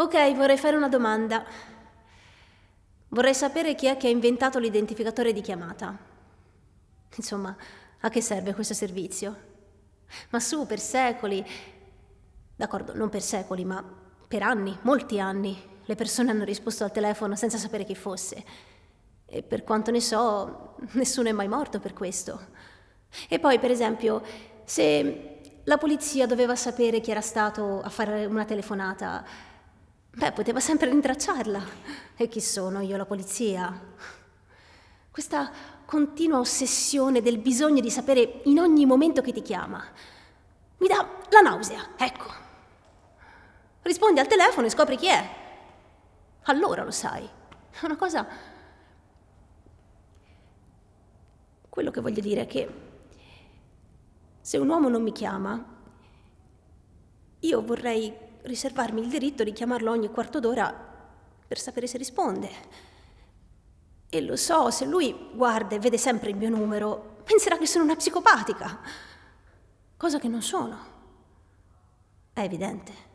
Ok, vorrei fare una domanda. Vorrei sapere chi è che ha inventato l'identificatore di chiamata. Insomma, a che serve questo servizio? Ma su, per secoli, d'accordo, non per secoli, ma per anni, molti anni, le persone hanno risposto al telefono senza sapere chi fosse. E per quanto ne so, nessuno è mai morto per questo. E poi, per esempio, se la polizia doveva sapere chi era stato a fare una telefonata, Beh, poteva sempre rintracciarla. E chi sono io, la polizia? Questa continua ossessione del bisogno di sapere in ogni momento che ti chiama mi dà la nausea, ecco. Rispondi al telefono e scopri chi è. Allora lo sai. È una cosa... Quello che voglio dire è che se un uomo non mi chiama, io vorrei riservarmi il diritto di chiamarlo ogni quarto d'ora per sapere se risponde. E lo so, se lui guarda e vede sempre il mio numero, penserà che sono una psicopatica, cosa che non sono. È evidente.